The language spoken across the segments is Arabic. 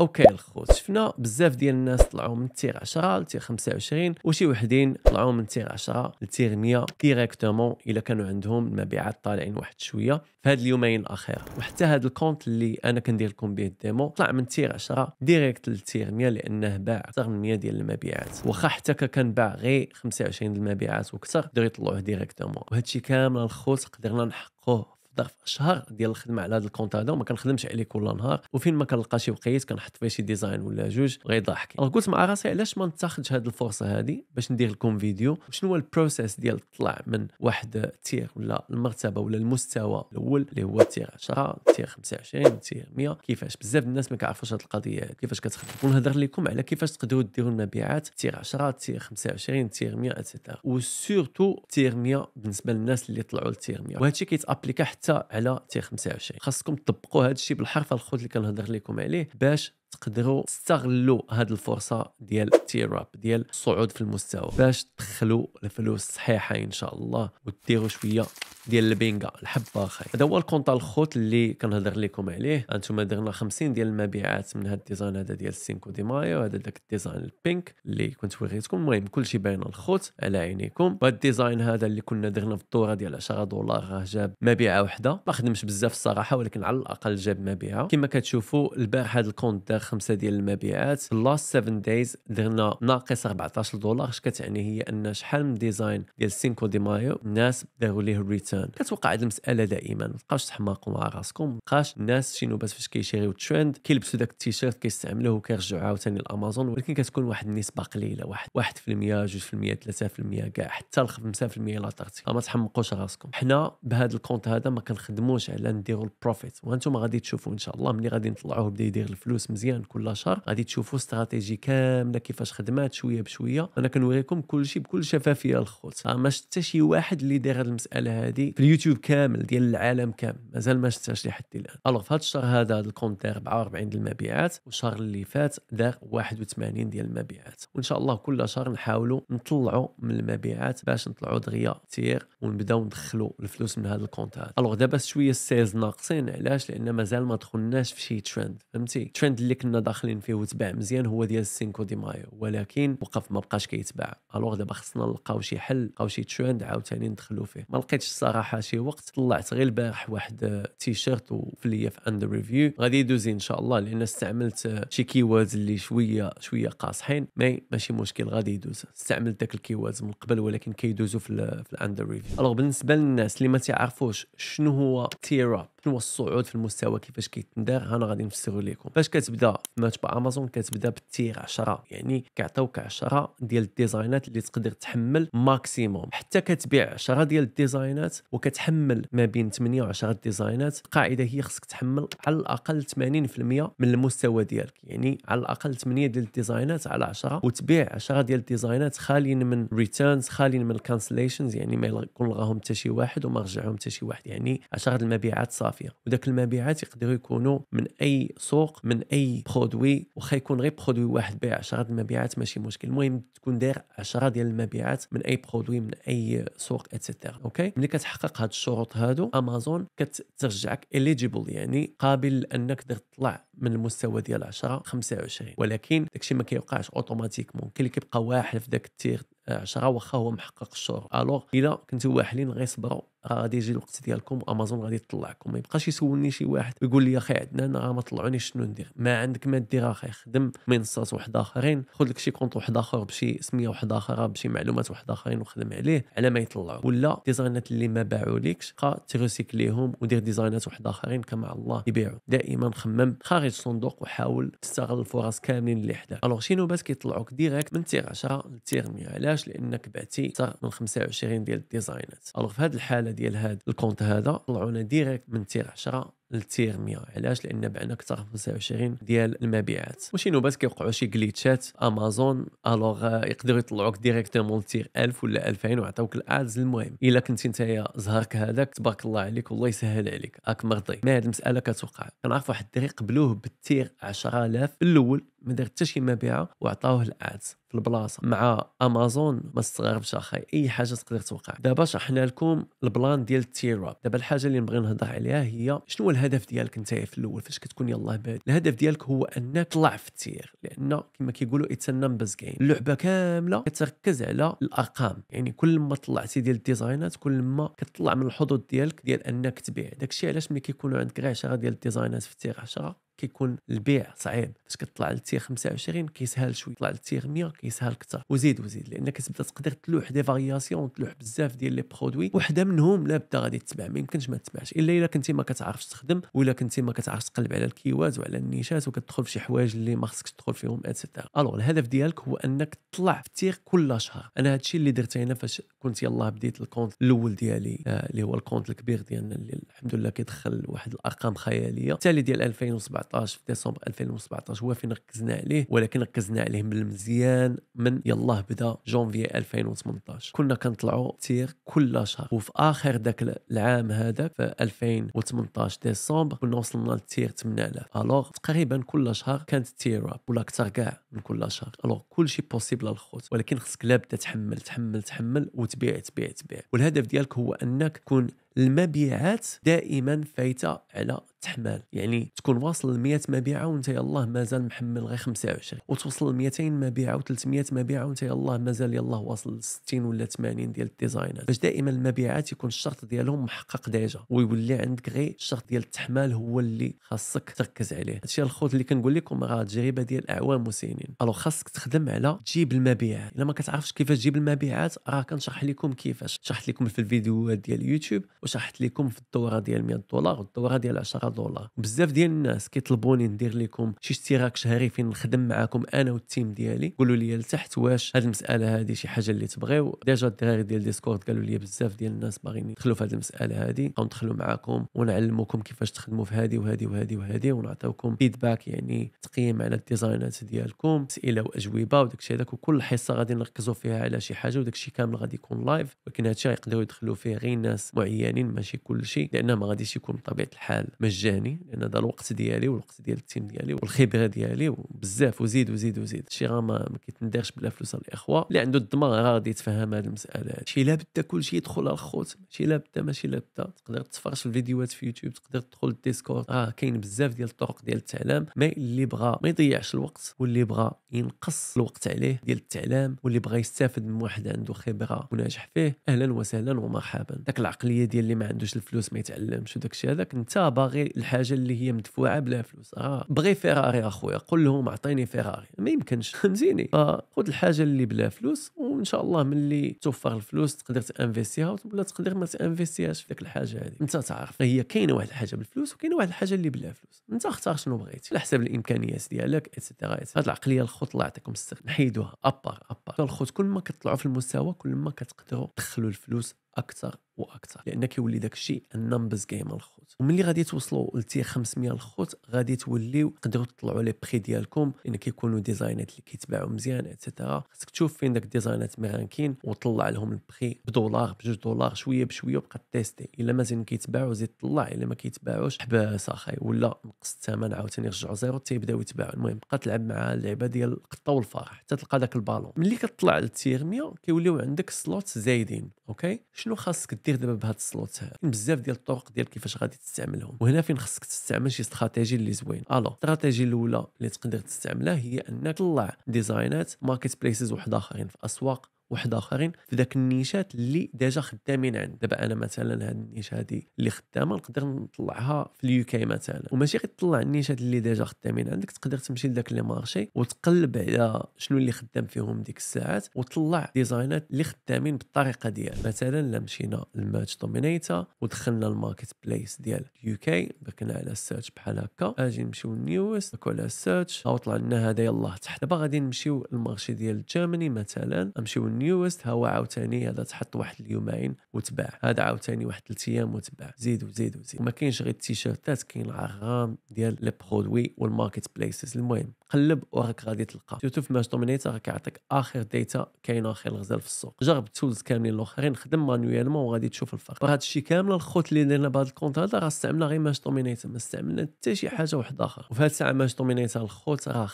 او الخوت شفنا بزاف ديال الناس طلعوا من تير 10 لتير 25 وشي وحدين طلعوا من تير 10 لتير 100 ديريكتومون الا كانوا عندهم المبيعات طالعين واحد شويه في هاد اليومين الاخيره وحتى هاد الكونت اللي انا كندير لكم به الديمو طلع من تير 10 ديريكت لتير 100 لانه باع اكثر من 100 ديال المبيعات واخا حتى كان باع غير 25 المبيعات واكثر قدروا يطلعوه ديريكتومون وهادشي كامل الخوت قدرنا نحققوه ظرف شهر ديال الخدمه على هذا الكونت هذا وما كنخدمش عليه كل نهار وفين ما كنلقى شي وقيت كنحط فيه شي ديزاين ولا جوج غيضحك قلت مع راسي علاش ما نتاخذش هذه الفرصه هذه باش ندير لكم فيديو شنو هو البروسيس ديال طلع من واحد التير ولا المرتبه ولا المستوى الاول اللي هو تير 10 تير 25 تير 100 كيفاش بزاف الناس ما كيعرفوش هذه القضيه كيفاش كتخدم ونهضر لكم على كيفاش تقدروا ديروا المبيعات تير 10 تير 25 تير 100 اتسيتيرا وسورتو تير 100 بالنسبه للناس اللي طلعوا لتير 100 وهذا الشيء كيتابليكا حتى حتى على تي 25 خاصكم تطبقوا هذا الشيء بالحرف الخوت اللي كنهضر لكم عليه باش تقدروا تستغلوا هذه الفرصه ديال التيراب ديال الصعود في المستوى باش تدخلوا الفلوس الصحيحه ان شاء الله وديروا شويه ديال البينغا الحبه اخي هذا هو الكونط الخوت اللي كنهضر لكم عليه انتم درنا 50 ديال المبيعات من هذا الديزاين هذا ديال 5 دي مايو هذا داك الديزاين البينك اللي كنت وريتكم المهم كلشي باين الخوت على عينيكم وهذا الديزاين هذا اللي كنا درنا في الدوره ديال 10 دولار راه جاب مبيعه وحده ما خدمش بزاف الصراحه ولكن على الاقل جاب مبيعه كما كتشوفوا البارح هذا الكونت خمسة ديال المبيعات لاست 7 دايز درنا ناقص 14 دولار اش كتعني هي ان شحال من ديزاين ديال سينكو دي مايو الناس داروا ليه الريتيرن كتوقع هذه المساله دائما ما تبقاوش تحماقوا مع راسكم ما بقاش الناس شي نوبات فاش كيشريو الترند كيلبسوا داك التيشيرت كيستعملوه وكيرجعوا عاوتاني لامازون ولكن كتكون واحد النسبه قليله واحد واحد في في المية المية جوج ثلاثة في المية كاع حتى في المية لا طرتي ما تحمقوش راسكم حنا بهذا الكونت هذا ما كنخدموش على نديروا البروفيت وانتم غادي تشوفوا ان شاء الله ملي غادي نطلعوه بدا يدير الفلوس مزيان مزيان كل شهر غادي تشوفوا استراتيجي كامله كيفاش خدمات شويه بشويه انا كنوريكم كل شيء بكل شفافيه الخوت ما حتى شي واحد اللي داير هذه المساله هذه في اليوتيوب كامل ديال العالم كامل مازال ما شفتهاش لحد الان الوغ في هذا الشهر هذا هذا الكونت 44 ديال المبيعات والشهر اللي فات دار 81 ديال المبيعات وان شاء الله كل شهر نحاولوا نطلعوا من المبيعات باش نطلعوا دغيا كثير ونبداو ندخلوا الفلوس من هذا الكونت هذا الوغ دابا شويه السيلز ناقصين علاش لان مازال ما دخلناش في شي ترند فهمتي الترند اللي كنا داخلين فيه وتباع مزيان هو ديال السينكو دي مايو ولكن وقف ما بقاش كيتباع الوغ دابا خصنا نلقاو شي حل نلقاو شي ترند عاوتاني ندخلو فيه ما لقيتش الصراحه شي وقت طلعت غير البارح واحد تيشيرت وفليا في اندر ريفيو غادي يدوز ان شاء الله لان استعملت شي كيوردز اللي شويه شويه قاصحين مي ماشي مشكل غادي يدوز استعملت داك الكيوردز من قبل ولكن كيدوزوا في, في الاندر ريفيو الوغ بالنسبه للناس اللي ما تيعرفوش شنو هو تير اب شنو هو الصعود في المستوى كيفاش كيتندار انا غادي نفسر لكم فاش كتبدا ماتبا امازون كتبدا بالتير 10 يعني كيعطيوك 10 ديال الديزاينات اللي تقدر تحمل ماكسيموم حتى كتبيع 10 ديال الديزاينات وكتحمل ما بين 8 و 10 ديزاينات القاعده هي خصك تحمل على الاقل 80% من المستوى ديالك يعني على الاقل 8 ديال الديزاينات على 10 وتبيع 10 ديال الديزاينات خاليين من ريتيرنز خاليين من الكانسليشنز يعني ما يكون لغاهم حتى شي واحد وما رجعهم حتى شي واحد يعني 10 المبيعات صار الثقافيه وداك المبيعات يقدروا يكونوا من اي سوق من اي برودوي واخا يكون غير برودوي واحد بيع 10 المبيعات ماشي مشكل المهم تكون داير 10 ديال المبيعات من اي برودوي من اي سوق اتسيتيرا اوكي ملي كتحقق هاد الشروط هادو امازون كترجعك اليجيبل يعني قابل انك تطلع من المستوى ديال 10 25 ولكن داكشي ما كيوقعش اوتوماتيكمون كاين اللي كيبقى واحد في داك التير 10 واخا هو محقق الشروط الوغ الا كنتو واحدين غير صبروا غادي يجي الوقت ديالكم وامازون غادي تطلعكم ما يبقاش يسولني شي واحد ويقول لي اخي عندنا انا ما طلعونيش شنو ندير ما عندك ما دير اخي خدم منصات واحد اخرين خذ لك شي كونط واحد اخر بشي سميه واحد اخرى بشي معلومات واحد اخرين وخدم عليه على ما يطلعوا ولا ديزاينات اللي ما باعوا ليكش خا تيريسيكليهم ودير ديزاينات واحد اخرين كما الله يبيعوا دائما خمم خارج الصندوق وحاول تستغل الفرص كاملين اللي حداك الوغ شي نوبات كيطلعوك ديريكت من تير 10 لتير 100 علاش لانك بعتي اكثر من 25 ديال الديزاينات الوغ في هذه الحاله الحاله ديال هذا الكونت هذا طلعونا ديريكت من تير 10 لتير 100 علاش لان بعنا اكثر 25 ديال المبيعات وشي باس كيوقعوا شي جليتشات امازون الوغ يقدروا يطلعوك ديريكتومون لتير 1000 ولا 2000 وعطاوك الادز المهم الا كنت يا زهرك هذاك تبارك الله عليك والله يسهل عليك راك مرضي ما هاد المساله كتوقع كنعرف واحد الدري قبلوه بالتير 10000 الاول ما دار حتى شي مبيعه وعطاوه الادز في البلاصه مع امازون ما استغربش اخاي اي حاجه تقدر توقع دابا شرحنا لكم البلان ديال التيراب دابا الحاجه اللي نبغي نهضر عليها هي شنو هو الهدف ديالك انت في الاول فاش كتكون يلاه بادي الهدف ديالك هو انك تطلع في التير لان كما كيقولوا اتس نمبرز جيم اللعبه كامله كتركز على الارقام يعني كل ما طلعتي ديال الديزاينات كل ما كتطلع من الحظوظ ديالك ديال انك تبيع داكشي علاش ملي كيكونوا عندك غير 10 ديال الديزاينات في التير 10 كيكون البيع صعيب فاش كتطلع للتير 25 كيسهل شويه طلع للتير 100 كيسهل اكثر وزيد وزيد لانك تبدا تقدر تلوح دي فارياسيون تلوح بزاف ديال لي برودوي وحده منهم لا بدا غادي تتباع ما يمكنش ما تتباعش الا الا كنتي ما كتعرفش تخدم ولا كنتي ما كتعرفش تقلب على الكيواز وعلى النيشات وكتدخل في شي حوايج اللي ما خصكش تدخل فيهم اتسيتيرا الوغ الهدف ديالك هو انك تطلع في التير كل شهر انا هادشي اللي درت هنا فاش كنت يلاه بديت الكونت الاول ديالي آه، اللي هو الكونت الكبير ديالنا اللي الحمد لله كيدخل واحد الارقام خياليه التالي ديال 2017 2019 في ديسمبر 2017 هو فين ركزنا عليه ولكن ركزنا عليه من المزيان من يلاه بدا جونفي 2018 كنا كنطلعوا تير كل شهر وفي اخر ذاك العام هذاك في 2018 ديسمبر كنا وصلنا لتير 8000 الوغ تقريبا كل شهر كانت تير اب ولا اكثر كاع من كل شهر الوغ كل شيء بوسيبل الخوت ولكن خصك لابدا تحمل تحمل تحمل وتبيع تبيع تبيع والهدف ديالك هو انك تكون المبيعات دائما فايته على تحمل يعني تكون واصل ل 100 مبيعه وانت يلاه مازال محمل غير 25 وتوصل ل 200 مبيعه و300 مبيعه وانت يلاه مازال يلاه واصل ل 60 ولا 80 ديال الديزاينر باش دائما المبيعات يكون الشرط ديالهم محقق ديجا ويولي عندك غير الشرط ديال التحمل هو اللي خاصك تركز عليه هادشي الخوت اللي كنقول لكم راه تجربه ديال اعوام وسنين الو خاصك تخدم على تجيب المبيعات الا ما كتعرفش كيفاش تجيب المبيعات راه كنشرح لكم كيفاش شرحت لكم في الفيديوهات ديال يوتيوب وشرحت لكم في الدوره ديال 100 دولار والدوره ديال 10 دولار بزاف ديال الناس كيطلبوني ندير لكم شي اشتراك شهري فين نخدم معاكم انا والتيم ديالي قولوا لي لتحت واش هذه المساله هذه شي حاجه اللي تبغيو ديجا الدراري ديال ديسكورد قالوا لي بزاف ديال الناس باغيين يدخلوا في هذه المساله هذه او ندخلوا معاكم ونعلموكم كيفاش تخدموا في هذه وهذه وهذه وهذه ونعطيوكم فيدباك يعني تقييم على الديزاينات ديالكم اسئله واجوبه وداك الشيء هذاك وكل حصه غادي نركزوا فيها على شي حاجه وداك الشيء كامل غادي يكون لايف ولكن هذا الشيء يقدروا يدخلوا فيه غير ناس معينين مجاني ماشي كل شيء لانه ما غاديش يكون بطبيعه الحال مجاني لان هذا الوقت ديالي والوقت ديال التيم ديالي والخبره ديالي وبزاف وزيد وزيد وزيد شي راه ما كيتندرش بلا فلوس الاخوه اللي عنده الدماغ راه غادي يتفهم هذه المساله شي لا بدا كل شيء يدخل على الخوت ماشي لا ماشي لا تقدر تفرش في الفيديوهات في يوتيوب تقدر تدخل الديسكورد راه كاين بزاف ديال الطرق ديال التعلم ما اللي بغى ما يضيعش الوقت واللي بغى ينقص الوقت عليه ديال التعلم واللي بغى يستافد من واحد عنده خبره وناجح فيه اهلا وسهلا ومرحبا داك العقليه ديال ديال اللي ما عندوش الفلوس ما يتعلمش وداك الشيء هذاك انت باغي الحاجه اللي هي مدفوعه بلا فلوس اه بغي فيراري اخويا قول لهم اعطيني فيراري ما يمكنش فهمتيني فخذ آه، الحاجه اللي بلا فلوس وان شاء الله ملي توفر الفلوس تقدر تانفيستيها ولا تقدر ما تانفيستيهاش في ديك الحاجه هذه انت تعرف هي كاينه واحد الحاجه بالفلوس وكاينه واحد الحاجه اللي بلا فلوس انت اختار شنو بغيتي على حسب الامكانيات ديالك اتسيتيرا هاد العقليه الخوت الله يعطيكم السر نحيدوها ابار ابار الخوت كل ما كتطلعوا في المستوى كل ما كتقدروا تدخلوا الفلوس اكثر واكثر لان كيولي داك الشيء النمبرز جيم الخوت وملي غادي توصلوا ل 500 الخوت غادي توليو تقدروا تطلعوا لي بري ديالكم لان كيكونوا ديزاينات اللي كيتباعوا مزيان اتسيتيرا خاصك تشوف فين داك ديزاينات ماركين وطلع لهم البري بدولار بجوج دولار شويه بشويه وبقى تيستي الا مازال كيتباعوا زيد طلع الا ما كيتباعوش حبس اخاي ولا نقص الثمن عاوتاني رجعوا زيرو تيبداو يتباعوا المهم بقى تلعب مع اللعبه ديال القطه والفرح حتى تلقى داك البالون ملي كطلع ل 100 كيوليو عندك سلوت زايدين اوكي شنو خاصك دير دير دابا بهاد السلوت بزاف ديال الطرق ديال كيفاش غادي تستعملهم وهنا فين خصك تستعمل شي استراتيجي اللي زوين الو استراتيجي الاولى اللي تقدر تستعملها هي انك تطلع ديزاينات ماركت بليسز واحد اخرين في اسواق واحد اخرين في ذاك النيشات اللي ديجا خدامين عند دابا انا مثلا هاد النيشه هادي اللي خدامه نقدر نطلعها في اليو كي مثلا وماشي غير تطلع النيشات اللي ديجا خدامين عندك تقدر تمشي لذاك لي مارشي وتقلب على شنو اللي خدام فيهم ديك الساعات وتطلع ديزاينات اللي خدامين بالطريقه ديال مثلا لا مشينا الماتش دومينيتا ودخلنا الماركت بليس ديال اليو كي بركنا على السيرش بحال هكا اجي نمشيو نيوز على السيرش او طلع لنا هذا يلاه تحت دابا غادي نمشيو المارشي ديال جيرماني مثلا نمشيو نيوست ها هو عاوتاني هذا تحط واحد اليومين وتباع هذا عاوتاني واحد ثلاث ايام وتباع زيد وزيد وزيد وما كاينش غير التيشيرتات كاين العغام ديال لي برودوي والماركت بليسز المهم قلب وراك غادي تلقى سيرتو في ماش دومينيتا راك يعطيك اخر ديتا كاينه اخر الغزال في السوق جرب تولز كاملين الاخرين خدم مانويلمون وغادي تشوف الفرق وهذا الشيء كامل الخوت اللي درنا بهذا الكونت هذا راه استعملنا غير ماش دومينيتا ما استعملنا حتى شي حاجه واحده اخرى وفي هذه الساعه ماش دومينيتا الخوت راه 50%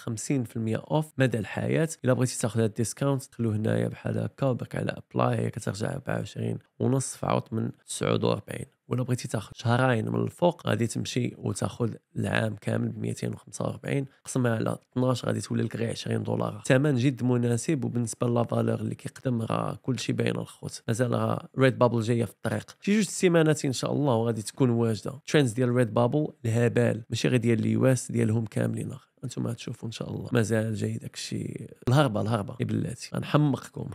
اوف مدى الحياه الا بغيتي تاخذ هذا الديسكاونت خلوه هنايا بحال هكا وبرك على ابلاي هي كترجع 24 ونص في عوض من 49 ولو بغيتي تاخذ شهرين من الفوق غادي تمشي وتاخذ العام كامل ب 245 قسمها على 12 غادي تولي لك غير 20 دولار ثمن جد مناسب وبالنسبه للفالور اللي كيقدم راه كلشي باين الخوت مازال راه ريد بابل جايه في الطريق شي جوج سيمانات ان شاء الله وغادي تكون واجده ترينز ديال ريد بابل الهبال ماشي غير ديال اليو اس ديالهم كاملين انتم تشوفوا ان شاء الله مازال جاي داك الشيء الهربه الهربه بلاتي غنحمقكم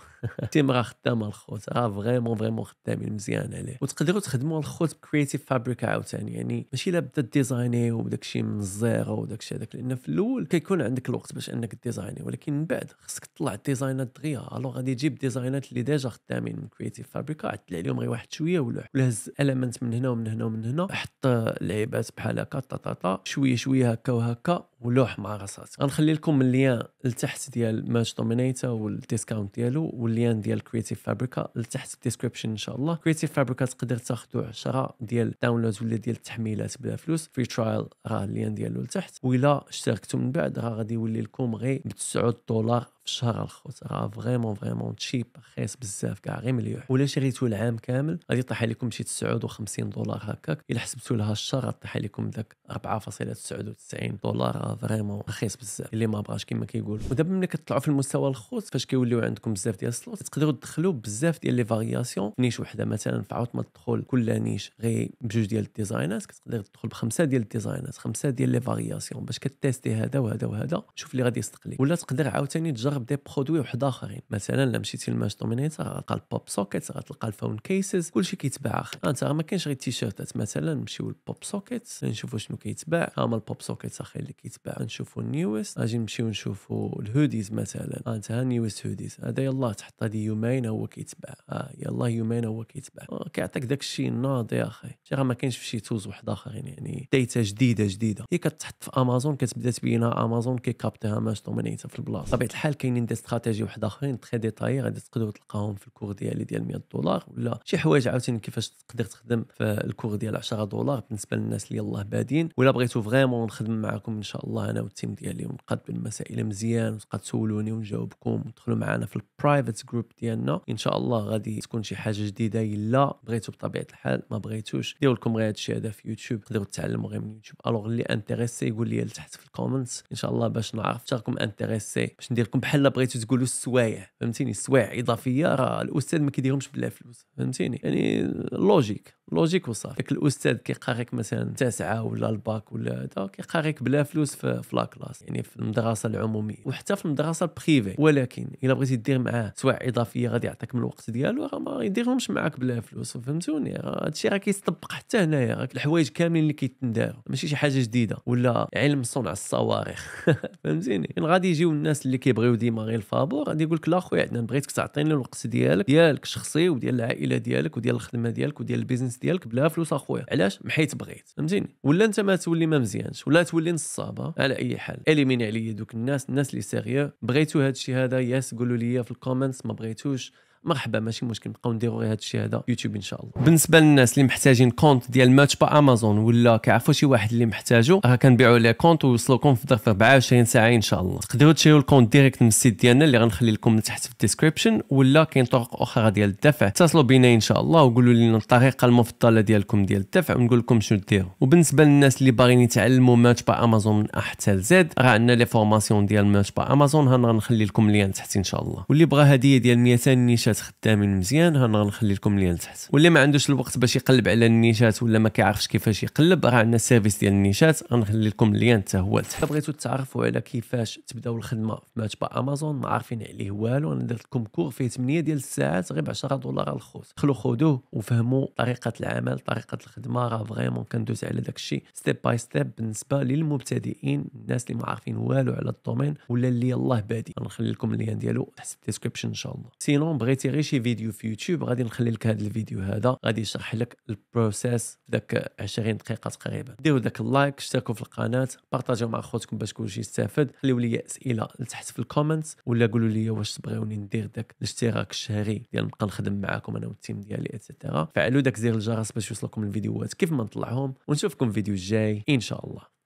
تي مرا خدامه الخوت راه فريمون فريمون خدامين مزيان عليه وتقدروا تخدموا الخوت بكرييتيف فابريك عاوتاني يعني ماشي الا بدا ديزايني وداك الشيء من الزيرو وداك الشيء هذاك لان في الاول كيكون عندك الوقت باش انك ديزايني ولكن من بعد خصك تطلع الديزاينات دغيا الو غادي تجيب ديزاينات اللي ديجا خدامين من كريتيف فابريكا عدل عليهم غير واحد شويه ولوح ولا هز المنت من هنا ومن هنا ومن هنا حط لعيبات بحال هكا طاطاطا شويه شويه هكا وهكا ولوح روح مع راساتك غنخلي لكم الليان لتحت ديال ماج دومينيتا والديسكاونت ديالو والليان ديال كريتيف فابريكا لتحت الديسكريبشن ان شاء الله كريتيف فابريكا تقدر تاخذوا 10 ديال الداونلودز ولا ديال التحميلات بلا فلوس فري ترايل راه الليان ديالو لتحت الا اشتركتوا من بعد راه غادي يولي لكم غير ب 9 دولار الشهر الخوت راه فريمون فريمون تشيب رخيص بزاف كاع غير مليح ولا شريتو العام كامل غادي يطيح عليكم شي 59 دولار هكاك الا حسبتو لها الشهر غطيح عليكم داك 4.99 دولار آه، فريمون رخيص بزاف اللي ما بغاش كما كيقول ودابا ملي كتطلعوا في المستوى الخوت فاش كيوليو عندكم بزاف ديال السلوت تقدروا تدخلوا بزاف ديال لي فارياسيون نيش وحده مثلا في عوض ما تدخل كل نيش غير بجوج ديال الديزاينرز كتقدر تدخل بخمسه ديال الديزاينرز خمسه ديال لي فارياسيون باش كتيستي هذا وهذا وهذا شوف اللي غادي يصدق ولا تقدر عاوتاني تجرب دي برودوي واحد اخرين مثلا الا مشيتي لماش دومينيت غتلقى البوب سوكيت غتلقى الفون كيسز كلشي كيتباع اخر انت ما كاينش غير التيشيرتات مثلا نمشيو للبوب سوكيت نشوفوا شنو كيتباع هما البوب سوكيت اخي اللي كيتباع نشوفوا النيوست اجي نمشيو نشوفوا الهوديز مثلا انت ها نيوست هوديز هذا يلاه تحط هذه يومين هو كيتباع اه يلاه يومين هو كيتباع آه، كيعطيك داك الشيء الناضي اخي شي ما كاينش في شي توز واحد اخرين يعني ديتا جديده جديده هي كتحط في امازون كتبدا تبينها امازون كيكابتيها ماش دومينيت في البلاصه بطبيعه الحال كاينين دي استراتيجي واحد اخرين تري ديتاي غادي تقدروا تلقاهم في الكور ديالي ديال 100 دولار ولا شي حوايج عاوتاني كيفاش تقدر تخدم في الكور ديال 10 دولار بالنسبه للناس اللي يلاه بادين ولا بغيتو فريمون نخدم معكم ان شاء الله انا والتيم ديالي ونقاد المسائل مزيان وتقاد تسولوني ونجاوبكم وتدخلوا معنا في البرايفت جروب ديالنا ان شاء الله غادي تكون شي حاجه جديده الا بغيتو بطبيعه الحال ما بغيتوش ديروا لكم غير هادشي هذا في يوتيوب تقدروا تتعلموا غير من يوتيوب الوغ اللي انتريسي يقول لي لتحت في الكومنتس ان شاء الله باش نعرف راكم انتريسي باش ندير لكم بحال بغيتو تقولوا السوايع فهمتيني السوايع اضافيه راه الاستاذ ما كيديرهمش بلا فلوس فهمتيني يعني لوجيك لوجيك وصافي داك الاستاذ كيقاريك مثلا تاسعه ولا الباك ولا هذا كيقاريك بلا فلوس في, فلا لاكلاس يعني في المدرسه العموميه وحتى في المدرسه البريفي ولكن الا بغيتي دير معاه سوايع اضافيه غادي يعطيك من الوقت ديالو راه ما يديرهمش معاك بلا فلوس فهمتوني هادشي راه كيطبق حتى هنايا الحوايج كاملين اللي كيتنداروا ماشي شي حاجه جديده ولا علم صنع الصواريخ فهمتيني يعني غادي يجيو الناس اللي كيبغيو ديما غير الفابور غادي يقول لك لا خويا عندنا بغيتك تعطيني الوقت ديالك ديالك الشخصي وديال العائله ديالك وديال الخدمه ديالك وديال البيزنس ديالك بلا فلوس اخويا علاش محيت بغيت فهمتيني ولا انت ما تولي ما مزيانش ولا تولي نصابه على اي حال اليميني عليا دوك الناس الناس اللي سيريو بغيتو هذا الشيء هذا ياس قولوا لي في الكومنتس ما بغيتوش مرحبا ماشي مشكل نبقاو نديرو غير هادشي هذا يوتيوب ان شاء الله بالنسبه للناس اللي محتاجين كونت ديال ماتش با امازون ولا كيعرفوا شي واحد اللي محتاجو راه كنبيعوا ليه كونت ويوصلوكم في ظرف 24 ساعه ان شاء الله تقدروا تشريو الكونت ديريكت من السيت ديالنا اللي غنخلي لكم تحت في الديسكريبشن ولا كاين طرق اخرى ديال الدفع اتصلوا بينا ان شاء الله وقولوا لنا الطريقه المفضله ديالكم ديال الدفع ونقول لكم شنو ديروا وبالنسبه للناس اللي باغيين يتعلموا ماتش با امازون من ا حتى زد راه عندنا لي فورماسيون ديال ماتش با امازون غنخلي لكم ليان تحت ان شاء الله واللي بغى هديه ديال 200 نيشان النيشات خدامين مزيان ها غنخلي لكم ليان تحت واللي ما عندوش الوقت باش يقلب على النيشات ولا ما كيعرفش كيفاش يقلب راه عندنا السيرفيس ديال النيشات غنخلي لكم ليان حتى هو تحت بغيتو تتعرفوا على كيفاش تبداو الخدمه في با امازون ما عارفين عليه والو انا درت لكم كور فيه 8 ديال الساعات غير ب 10 دولار الخوت خلو خذوه وفهموا طريقه العمل طريقه الخدمه راه فريمون كندوز على داك الشيء ستيب باي ستيب بالنسبه للمبتدئين الناس اللي ما عارفين والو على الدومين ولا اللي يلاه بادي غنخلي لكم اللين ديالو تحت الديسكريبشن ان شاء الله سينون بغيت بغيتي غير شي فيديو في يوتيوب غادي نخلي لك هذا الفيديو هذا غادي يشرح لك البروسيس داك 20 دقيقه تقريبا ديروا داك اللايك اشتركوا في القناه بارطاجيو مع خوتكم باش كلشي يستافد خليو لي اسئله لتحت في الكومنتس ولا قولوا لي واش تبغيوني ندير داك الاشتراك الشهري ديال نبقى نخدم معاكم انا والتيم ديالي اتسيتيرا فعلوا داك زر الجرس باش يوصلكم الفيديوهات كيف ما نطلعهم ونشوفكم فيديو الجاي ان شاء الله